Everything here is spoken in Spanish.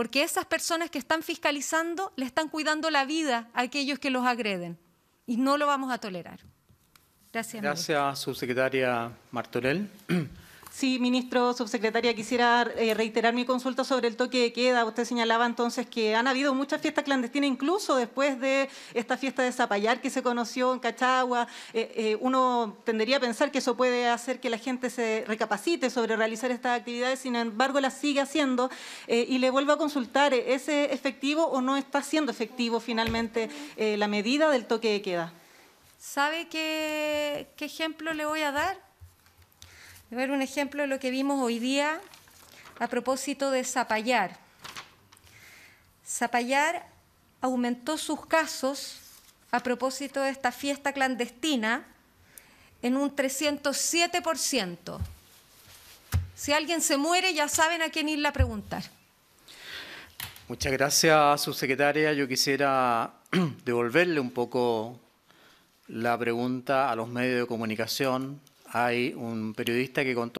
porque esas personas que están fiscalizando le están cuidando la vida a aquellos que los agreden y no lo vamos a tolerar. Gracias. Gracias, subsecretaria Martorell. Sí, ministro, subsecretaria, quisiera eh, reiterar mi consulta sobre el toque de queda. Usted señalaba entonces que han habido muchas fiestas clandestinas, incluso después de esta fiesta de Zapallar que se conoció en Cachagua. Eh, eh, uno tendería a pensar que eso puede hacer que la gente se recapacite sobre realizar estas actividades, sin embargo las sigue haciendo. y le vuelvo a consultar, ¿e-, ¿es efectivo o no está siendo efectivo finalmente la medida del toque de queda? ¿Sabe qué ejemplo le voy a dar? Voy a ver un ejemplo de lo que vimos hoy día a propósito de Zapallar. Zapallar aumentó sus casos a propósito de esta fiesta clandestina en un 307%. Si alguien se muere, ya saben a quién irle a preguntar. Muchas gracias, subsecretaria. Yo quisiera devolverle un poco la pregunta a los medios de comunicación, hay un periodista que contó